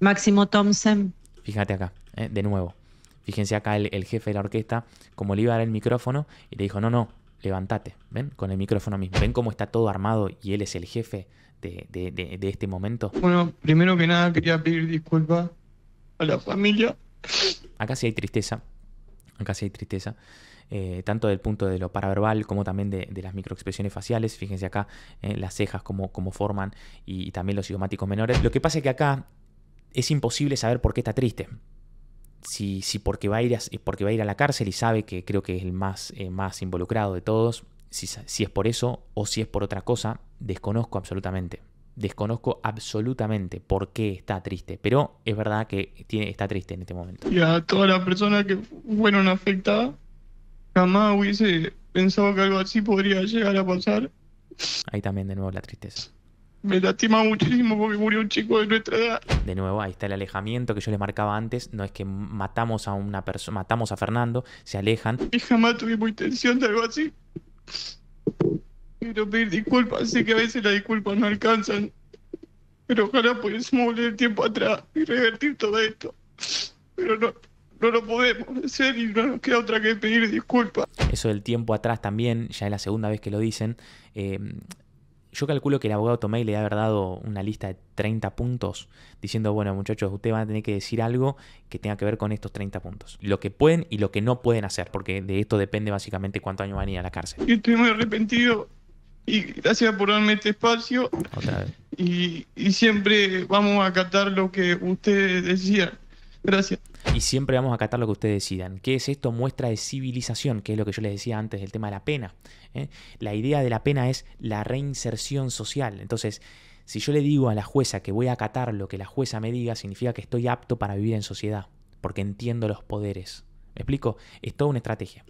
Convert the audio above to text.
Máximo Thompson. Fíjate acá, eh, de nuevo. Fíjense acá el, jefe de la orquesta, como le iba a dar el micrófono y le dijo, no, no, levántate, ¿ven? Con el micrófono mismo. ¿Ven cómo está todo armado y él es el jefe de, este momento? Bueno, primero que nada quería pedir disculpas a la familia. Acá sí hay tristeza, acá sí hay tristeza. Eh, tanto del punto de lo paraverbal como también de, las microexpresiones faciales. Fíjense acá eh, las cejas, cómo, como forman y, también los idiomáticos menores. Lo que pasa es que acá es imposible saber por qué está triste. Si, si porque, va a ir a, eh, porque va a ir a la cárcel y sabe que creo que es el más, eh, más involucrado de todos, si, si es por eso o si es por otra cosa, desconozco absolutamente. Desconozco absolutamente por qué está triste, pero es verdad que tiene, está triste en este momento. Y a todas las personas que fueron afectadas, jamás hubiese pensado que algo así podría llegar a pasar. Ahí también de nuevo la tristeza me lastima muchísimo porque murió un chico de nuestra edad. De nuevo, ahí está el alejamiento que yo les marcaba antes. No es que matamos a una persona, matamos a Fernando, se alejan. Y jamás tuvimos intención de algo así. Quiero pedir disculpas, sé que a veces las disculpas no alcanzan. Pero ojalá pudiésemos volver el tiempo atrás y revertir todo esto. Pero no, no lo podemos hacer y no nos queda otra que pedir disculpas. Eso del tiempo atrás también, ya es la segunda vez que lo dicen. Eh, yo calculo que el abogado Tomei le ha haber dado una lista de 30 puntos diciendo, bueno muchachos, ustedes van a tener que decir algo que tenga que ver con estos 30 puntos. Lo que pueden y lo que no pueden hacer, porque de esto depende básicamente cuánto año van a ir a la cárcel. Yo estoy muy arrepentido y gracias por darme este espacio. Y, y siempre vamos a acatar lo que ustedes decían. Gracias y siempre vamos a acatar lo que ustedes decidan. ¿Qué es esto? Muestra de civilización, que es lo que yo les decía antes del tema de la pena. ¿eh? La idea de la pena es la reinserción social. Entonces, si yo le digo a la jueza que voy a acatar lo que la jueza me diga, significa que estoy apto para vivir en sociedad, porque entiendo los poderes. ¿Me explico? Es toda una estrategia.